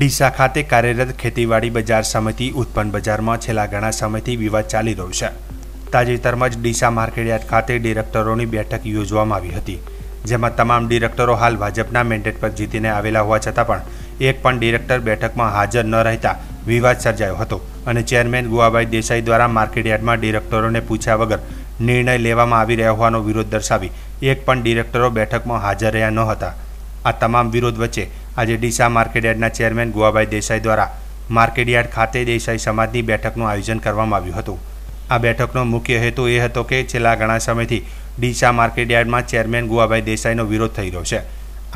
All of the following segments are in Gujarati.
ડીસા ખાતે કાર્યરત ખેતીવાડી બજાર સમિતિ ઉત્પન્ન બજારમાં છેલ્લા ઘણા સમયથી વિવાદ ચાલી રહ્યો છે તાજેતરમાં જ ડીસા માર્કેટયાર્ડ ખાતે ડિરેક્ટરોની બેઠક યોજવામાં આવી હતી જેમાં તમામ ડિરેક્ટરો હાલ ભાજપના મેન્ડેટ પર જીતીને આવેલા હોવા છતાં પણ એક પણ ડિરેક્ટર બેઠકમાં હાજર ન રહેતા વિવાદ સર્જાયો હતો અને ચેરમેન ગુવાભાઈ દેસાઈ દ્વારા માર્કેટયાર્ડમાં ડિરેક્ટરોને પૂછ્યા વગર નિર્ણય લેવામાં આવી રહ્યા હોવાનો વિરોધ દર્શાવી એક પણ ડિરેક્ટરો બેઠકમાં હાજર રહ્યા ન હતા આ તમામ વિરોધ વચ્ચે આજે ડીસા માર્કેટયાર્ડના ચેરમેન ગુવાભાઈ દેસાઈ દ્વારા માર્કેટયાર્ડ ખાતે દેસાઈ સમાજની બેઠકનું આયોજન કરવામાં આવ્યું હતું આ બેઠકનો મુખ્ય હેતુ એ હતો કે છેલ્લા ઘણા સમયથી ડીસા માર્કેટયાર્ડમાં ચેરમેન ગુવાભાઈ દેસાઈનો વિરોધ થઈ રહ્યો છે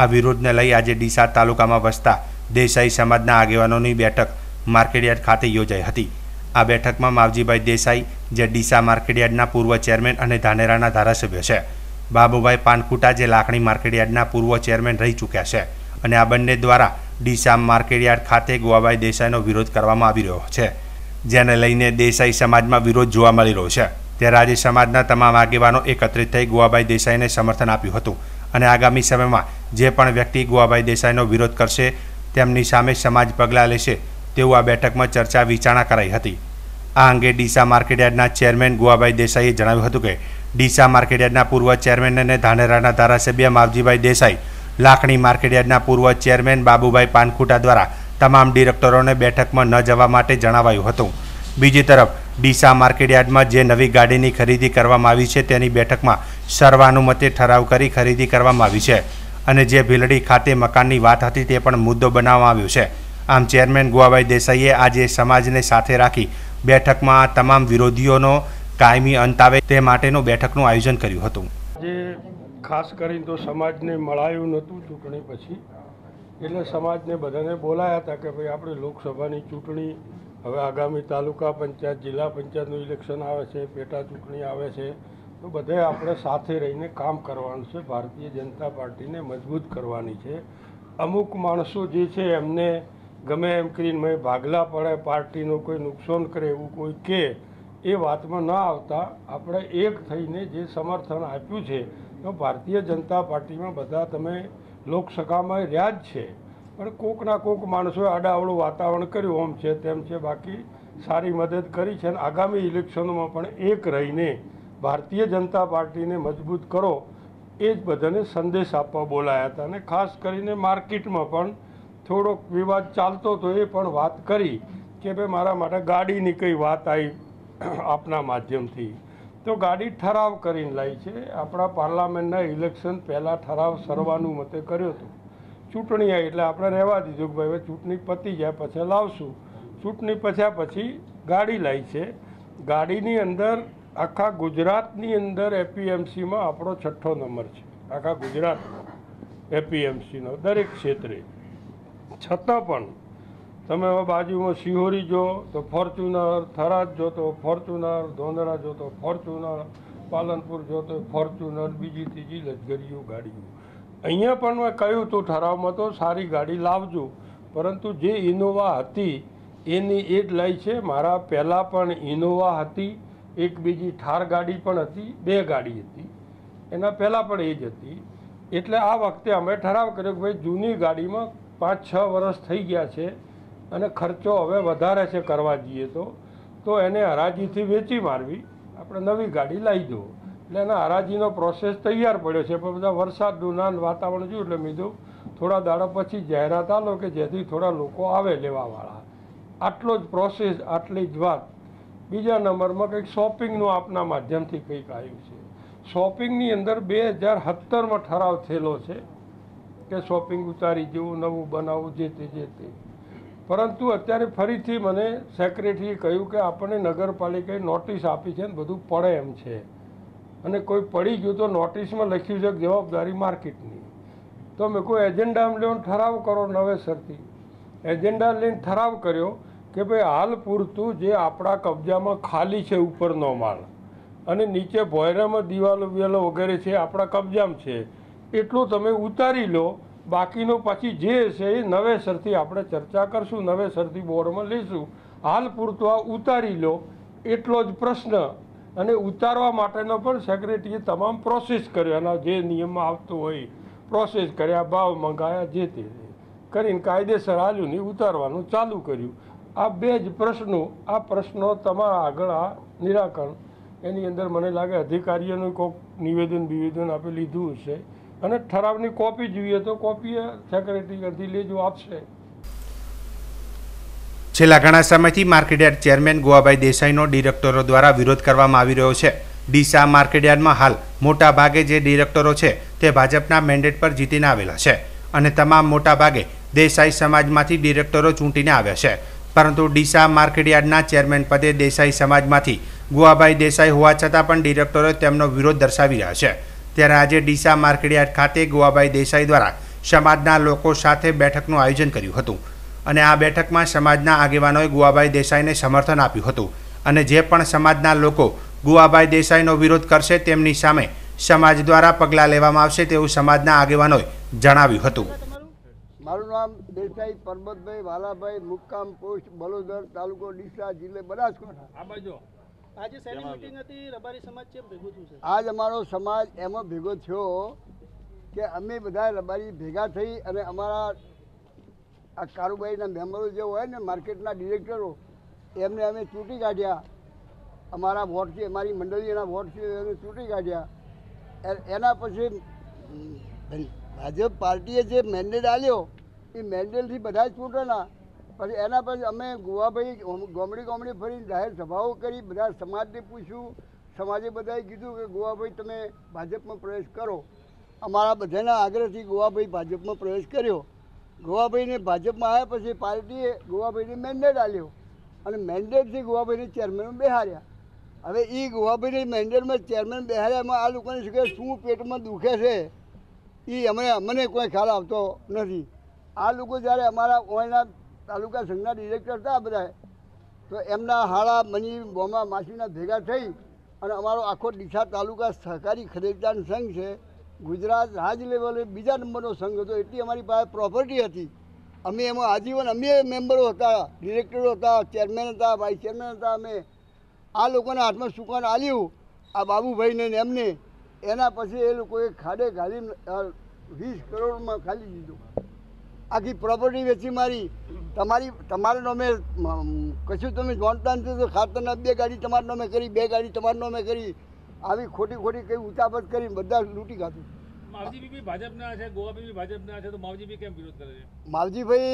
આ વિરોધને લઈ આજે ડીસા તાલુકામાં વસતા દેસાઈ સમાજના આગેવાનોની બેઠક માર્કેટયાર્ડ ખાતે યોજાઈ હતી આ બેઠકમાં માવજીભાઈ દેસાઈ જે ડીસા માર્કેટયાર્ડના પૂર્વ ચેરમેન અને ધાનેરાના ધારાસભ્ય છે બાબુભાઈ પાનકુટા જે લાખણી માર્કેટયાર્ડના પૂર્વ ચેરમેન રહી ચૂક્યા છે અને આ બંને દ્વારા ડીસામ માર્કેટયાર્ડ ખાતે ગોવાભાઈ દેસાઈનો વિરોધ કરવામાં આવી રહ્યો છે જેને લઈને દેસાઈ સમાજમાં વિરોધ જોવા મળી રહ્યો છે ત્યારે આજે સમાજના તમામ આગેવાનો એકત્રિત થઈ ગોવાભાઈ દેસાઈને સમર્થન આપ્યું હતું અને આગામી સમયમાં જે પણ વ્યક્તિ ગોવાભાઈ દેસાઈનો વિરોધ કરશે તેમની સામે સમાજ પગલાં લેશે તેવું આ બેઠકમાં ચર્ચા વિચારણા કરાઈ હતી આ અંગે ડીસા માર્કેટયાર્ડના ચેરમેન ગોવાભાઈ દેસાઈએ જણાવ્યું હતું કે ડીસા માર્કેટયાર્ડના પૂર્વ ચેરમેન અને ધાનેરાના ધારાસભ્ય માવજીભાઈ દેસાઈ લાખણી માર્કેટયાર્ડના પૂર્વ ચેરમેન બાબુભાઈ પાનખુટા દ્વારા તમામ ડિરેક્ટરોને બેઠકમાં ન જવા માટે જણાવાયું હતું બીજી તરફ ડીસા માર્કેટયાર્ડમાં જે નવી ગાડીની ખરીદી કરવામાં આવી છે તેની બેઠકમાં સર્વાનુમતે ઠરાવ કરી ખરીદી કરવામાં આવી છે અને જે ભીલડી ખાતે મકાનની વાત હતી તે પણ મુદ્દો બનાવવામાં આવ્યો છે આમ ચેરમેન ગોવાભાઈ દેસાઈએ આજે સમાજને સાથે રાખી બેઠકમાં તમામ વિરોધીઓનો કાયમી અંત આવે તે માટેનું બેઠકનું આયોજન કર્યું હતું ખાસ કરીને તો સમાજને મળાયું નહોતું ચૂંટણી પછી એટલે સમાજને બધાને બોલાયા હતા કે ભાઈ આપણે લોકસભાની ચૂંટણી હવે આગામી તાલુકા પંચાયત જિલ્લા પંચાયતનું ઇલેક્શન આવે છે પેટા ચૂંટણી આવે છે તો બધે આપણે સાથે રહીને કામ કરવાનું છે ભારતીય જનતા પાર્ટીને મજબૂત કરવાની છે અમુક માણસો જે છે એમને ગમે એમ કરીને મેં ભાગલા પડે પાર્ટીનું કોઈ નુકસાન કરે એવું કોઈ કે એ વાતમાં ન આવતા આપણે એક થઈને જે સમર્થન આપ્યું છે ભારતીય જનતા પાર્ટીમાં બધા તમે લોકસભામાં રહ્યા જ છે પણ કોકના કોક માણસોએ આડાવડું વાતાવરણ કર્યું ઓમ છે તેમ છે બાકી સારી મદદ કરી છે અને આગામી ઇલેક્શનોમાં પણ એક રહીને ભારતીય જનતા પાર્ટીને મજબૂત કરો એ જ બધાને સંદેશ આપવા બોલાયા હતા અને ખાસ કરીને માર્કેટમાં પણ થોડોક વિવાદ ચાલતો હતો એ પણ વાત કરી કે ભાઈ મારા માટે ગાડીની કંઈ વાત આવી આપના માધ્યમથી તો ગાડી ઠરાવ કરીને લાવી છે આપણા પાર્લામેન્ટના ઇલેક્શન પહેલાં ઠરાવ સરવાનું મતે કર્યો હતો ચૂંટણી આવી એટલે આપણે રહેવા દીધું કે ભાઈ હવે ચૂંટણી પતી જાય પછી લાવશું ચૂંટણી પછ્યા પછી ગાડી લાવી છે ગાડીની અંદર આખા ગુજરાતની અંદર એપીએમસીમાં આપણો છઠ્ઠો નંબર છે આખા ગુજરાતમાં એપીએમસીનો દરેક ક્ષેત્રે છતાં પણ તમે બાજુમાં સિહોરી જો તો ફોર્ચ્યુનર થરાદ જો તો ફોર્ચ્યુનર ધોંધરા જો તો ફોર્ચ્યુનર પાલનપુર જો તો ફોર્ચ્યુનર બીજી ત્રીજી લશ્કરીઓ ગાડીઓ અહીંયા પણ મેં કહ્યું હતું ઠરાવમાં તો સારી ગાડી લાવજો પરંતુ જે ઇનોવા હતી એની એ જ લઈ છે મારા પહેલાં પણ ઇનોવા હતી એક બીજી ઠાર ગાડી પણ હતી બે ગાડી હતી એના પહેલાં પણ એ જ હતી એટલે આ વખતે અમે ઠરાવ કર્યો કે ભાઈ જૂની ગાડીમાં પાંચ છ વર્ષ થઈ ગયા છે અને ખર્ચો હવે વધારે છે કરવા જઈએ તો તો એને હરાજીથી વેચી મારવી આપણે નવી ગાડી લાવી દો એટલે એના હરાજીનો પ્રોસેસ તૈયાર પડ્યો છે પણ બધા વરસાદનું નાન વાતાવરણ જોયું એટલે મીધું થોડા દાડા પછી જાહેરાત આલો કે જેથી થોડા લોકો આવે લેવાવાળા આટલો જ પ્રોસેસ આટલી જ વાત બીજા નંબરમાં કંઈક શોપિંગનું આપના માધ્યમથી કંઈક આવ્યું છે શોપિંગની અંદર બે હજાર સત્તરમાં ઠરાવ થયેલો છે કે શોપિંગ ઉતારી જેવું નવું બનાવવું જે તે જે તે પરંતુ અત્યારે ફરીથી મને સેક્રેટરીએ કહ્યું કે આપણને નગરપાલિકાએ નોટિસ આપી છે ને બધું પડે એમ છે અને કોઈ પડી ગયું તો નોટિસમાં લખ્યું છે જવાબદારી માર્કેટની તો મેં કોઈ એજન્ડા લઈને ઠરાવ કરો નવેસરથી એજન્ડા લઈને ઠરાવ કર્યો કે ભાઈ હાલ પૂરતું જે આપણા કબજામાં ખાલી છે ઉપરનો માલ અને નીચે ભોયરામાં દિવાલો વિવાલો વગેરે છે આપણા કબજામાં છે એટલું તમે ઉતારી લો બાકીનું પછી જે છે એ નવેસરથી આપણે ચર્ચા કરશું નવેસરથી બોર્ડમાં લઈશું હાલ પૂરતો આ ઉતારી લો એટલો જ પ્રશ્ન અને ઉતારવા માટેનો પણ સેક્રેટરીએ તમામ પ્રોસેસ કર્યો એના જે નિયમમાં આવતું હોય પ્રોસેસ કર્યા ભાવ મંગાયા જે તે કરીને કાયદેસર હાલ્યું નહીં ઉતારવાનું ચાલુ કર્યું આ બે જ પ્રશ્નો આ પ્રશ્નો તમારા આગળ આ નિરાકરણ એની અંદર મને લાગે અધિકારીઓનું કોઈક નિવેદન બિવેદન આપી લીધું છે અને ઠરાવની કોપી જોઈએ તો કોપી સેક્રેટરીથી લેજો આપશે છેલ્લા ઘણા સમયથી માર્કેટયાર્ડ ચેરમેન ગોવાભાઈ દેસાઈનો ડિરેક્ટરો દ્વારા વિરોધ કરવામાં આવી રહ્યો છે ડીસા માર્કેટયાર્ડમાં હાલ મોટા ભાગે જે ડિરેક્ટરો છે તે ભાજપના મેન્ડેટ પર જીતીને આવેલા છે અને તમામ મોટા ભાગે દેસાઈ સમાજમાંથી ડિરેક્ટરો ચૂંટીને આવ્યા છે પરંતુ ડીસા માર્કેટયાર્ડના ચેરમેન પદે દેસાઈ સમાજમાંથી ગોવાભાઈ દેસાઈ હોવા છતાં પણ ડિરેક્ટરો તેમનો વિરોધ દર્શાવી રહ્યા છે ત્યારે આજે ડીસા માર્કેટયાર્ડ ખાતે ગોવાભાઈ દેસાઈ દ્વારા સમાજના લોકો સાથે બેઠકનું આયોજન કર્યું હતું અને આ બેઠકમાં સમાજના આગેવાનોએ ગુવાભાઈ દેસાઈને સમર્થન આપ્યું હતું અને જે પણ સમાજના લોકો ગુવાભાઈ દેસાઈનો વિરોધ કરશે તેમની સામે સમાજ દ્વારા પગલાં લેવામાં આવશે તેવું સમાજના આગેવાનોએ જણાવ્યું હતું મારું નામ દેસાઈ પરબતભાઈ વાલાભાઈ મુક્કામ પોસ્ટ બલોદર તાલુકો ડીસા જિલ્લે બનાસકાંઠા આજે આજ અમારો સમાજ એમાં ભેગો થયો કે અમે બધા રબારી ભેગા થઈ અને અમારા આ કારુબાઈના મેમ્બરો જે હોય ને માર્કેટના ડિરેક્ટરો એમને અમે ચૂંટી કાઢ્યા અમારા વોટથી અમારી મંડળીના વોટથી એને ચૂંટી કાઢ્યા એના પછી ભાજપ પાર્ટીએ જે મેન્ડેટ આપ્યો એ મેન્ડેટથી બધા ચૂંટણા પછી એના પછી અમે ગોવાભાઈ ગોમડી ગોમડી ફરીને જાહેર સભાઓ કરી બધા સમાજને પૂછ્યું સમાજે બધાએ કીધું કે ગોવાભાઈ તમે ભાજપમાં પ્રવેશ કરો અમારા બધાના આગ્રહથી ગોવાભાઈ ભાજપમાં પ્રવેશ કર્યો ગોવાભાઈને ભાજપમાં આવ્યા પછી પાર્ટીએ ગોવાભાઈને મેન્ડેટ આપ્યો અને મેન્ડેટથી ગોવાભાઈને ચેરમેન બેહાર્યા હવે એ ગોવાભાઈને મેન્ડેટમાં ચેરમેન બેહાર્યામાં આ લોકોને શું કે શું પેટમાં દુખે છે એ અમને અમને કોઈ ખ્યાલ આવતો નથી આ લોકો જ્યારે અમારા ઓયના તાલુકા સંઘના ડિરેક્ટર હતા બધા તો એમના હાળા મની બોમા માછીના ભેગા થઈ અને અમારો આખો ડીસા તાલુકા સહકારી ખરીદદાર સંઘ છે ગુજરાત રાજ લેવલે બીજા નંબરનો સંઘ હતો એટલી અમારી પાસે પ્રોપર્ટી હતી અમે એમાં આજીવન અમે મેમ્બરો હતા ડિરેક્ટરો હતા ચેરમેન હતા વાઇસ ચેરમેન હતા અમે આ લોકોના હાથમાં સુકાન આલ્યું આ બાબુભાઈને એમને એના પછી એ લોકોએ ખાડે ઘાલી વીસ કરોડમાં ખાલી દીધું આખી પ્રોપર્ટી વેચી મારી તમારી તમારા નામે કશું તમે જાણતા નથી તો ખાતરના બે ગાડી તમારા નામે કરી બે ગાડી તમારા નામે કરી આવી ખોટી ખોટી કઈ ઉતાપત કરી બધા લૂંટી કાઢું માવજીભાઈ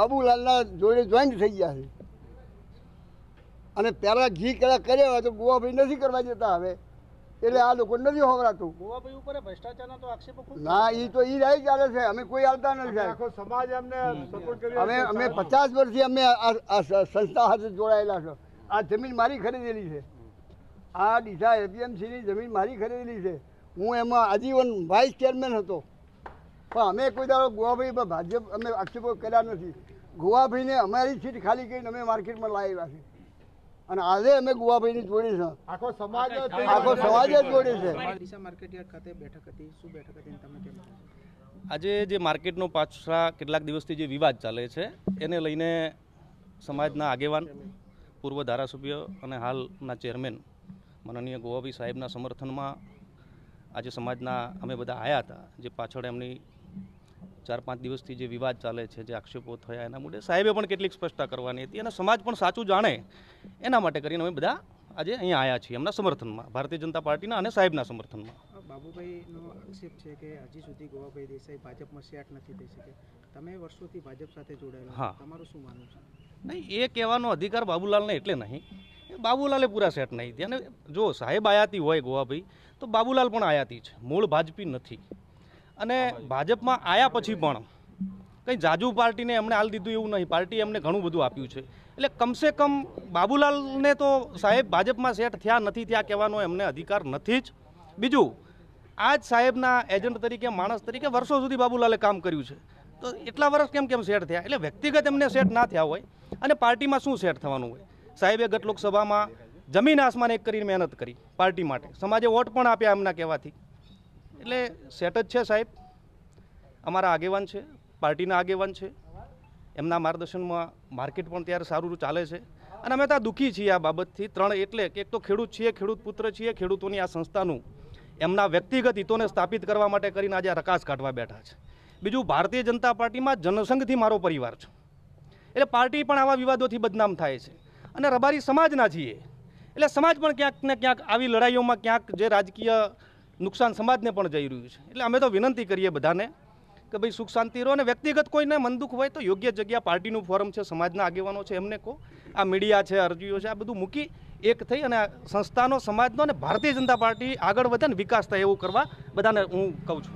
બાબુલાલના જોડે જોઈન્ટ થઈ ગયા છે અને પહેલાં ઘી કડા કર્યા હોય તો ગોવાભાઈ નથી કરવા જતા હવે એટલે આ લોકો નથી હોવરાતું ગોવાભાઈ ઉપર ભ્રષ્ટાચારના ના એ તો એ રાઈ ચાલે છે અમે કોઈ આવતા નથી આખો સમાજ અમને અમે અમે પચાસ વર્ષથી અમે આ સંસ્થા સાથે જોડાયેલા છો આ જમીન મારી ખરીદેલી છે આ ડીસા એપીએમસીની જમીન મારી ખરીદેલી છે હું એમાં આજીવન વાઇસ ચેરમેન હતો પણ અમે કોઈ દાડો ગોવાભાઈ ભાજપ અમે આક્ષેપો કર્યા નથી ગોવાભાઈને અમારી સીટ ખાલી કરીને અમે માર્કેટમાં લાવેલા છીએ અને આજે અમે ગુવાભાઈની જોડી છે આખો સમાજ આખો સમાજ જ જોડી ખાતે બેઠક હતી શું બેઠક હતી તમે કેમ આજે જે માર્કેટનો પાછલા કેટલાક દિવસથી જે વિવાદ ચાલે છે એને લઈને સમાજના આગેવાન પૂર્વ ધારાસભ્ય અને હાલના ચેરમેન માનનીય ગોવાભાઈ સાહેબના સમર્થનમાં આજે સમાજના અમે બધા આવ્યા હતા જે પાછળ એમની ચાર પાંચ દિવસથી જે વિવાદ ચાલે છે જે આક્ષેપો થયા એના મુદ્દે સાહેબે પણ કેટલીક સ્પષ્ટતા કરવાની હતી અને સમાજ પણ સાચું જાણે એના માટે કરીને અમે બધા આજે અહીંયા આવ્યા છીએ એમના સમર્થનમાં ભારતીય જનતા પાર્ટીના અને સાહેબના સમર્થનમાં બાબુભાઈનો આક્ષેપ છે કે હજી સુધી ગોવાભાઈ દેસાઈ ભાજપમાં સેટ નથી થઈ શકે તમે વર્ષોથી ભાજપ સાથે જોડાયેલા હા તમારું શું માનવું છે નહીં એ કહેવાનો અધિકાર બાબુલાલને એટલે નહીં બાબુલાલે પૂરા સેટ નહીં હતી અને જો સાહેબ આયાતી હોય ગોવાભાઈ તો બાબુલાલ પણ આયાતી છે મૂળ ભાજપી નથી અને ભાજપમાં આવ્યા પછી પણ કંઈ જાજુ પાર્ટીને એમણે હાલ દીધું એવું નહીં પાર્ટી એમને ઘણું બધું આપ્યું છે એટલે કમસે કમ બાબુલાલને તો સાહેબ ભાજપમાં સેટ થયા નથી ત્યાં કહેવાનો એમને અધિકાર નથી જ બીજું આ જ સાહેબના એજન્ટ તરીકે માણસ તરીકે વર્ષો સુધી બાબુલાલે કામ કર્યું છે તો એટલા વર્ષ કેમ કેમ સેટ થયા એટલે વ્યક્તિગત એમને સેટ ના થયા હોય અને પાર્ટીમાં શું સેટ થવાનું હોય સાહેબે ગત લોકસભામાં જમીન આસમાન એક કરીને મહેનત કરી પાર્ટી માટે સમાજે વોટ પણ આપ્યા એમના કહેવાથી એટલે સેટ જ છે સાહેબ અમારા આગેવાન છે પાર્ટીના આગેવાન છે એમના માર્ગદર્શનમાં માર્કેટ પણ ત્યારે સારું ચાલે છે અને અમે ત્યાં દુઃખી છીએ આ બાબતથી ત્રણ એટલે કે એક તો ખેડૂત છીએ ખેડૂત પુત્ર છીએ ખેડૂતોની આ સંસ્થાનું એમના વ્યક્તિગત હિતોને સ્થાપિત કરવા માટે કરીને આજે રકાસ કાઢવા બેઠા છે બીજું ભારતીય જનતા પાર્ટીમાં જનસંઘથી મારો પરિવાર છે એટલે પાર્ટી પણ આવા વિવાદોથી બદનામ થાય છે અને રબારી સમાજના છીએ એટલે સમાજ પણ ક્યાંક ને ક્યાંક આવી લડાઈઓમાં ક્યાંક જે રાજકીય નુકસાન સમાજને પણ જઈ રહ્યું છે એટલે અમે તો વિનંતી કરીએ બધાને કે ભાઈ સુખ શાંતિ રહો અને વ્યક્તિગત કોઈને મન દુઃખ હોય તો યોગ્ય જગ્યા પાર્ટીનું ફોરમ છે સમાજના આગેવાનો છે એમને કહો આ મીડિયા છે અરજીઓ છે આ બધું મૂકી એક થઈ અને સંસ્થાનો સમાજનો અને ભારતીય જનતા પાર્ટી આગળ વધે ને વિકાસ થાય એવું કરવા બધાને હું કહું છું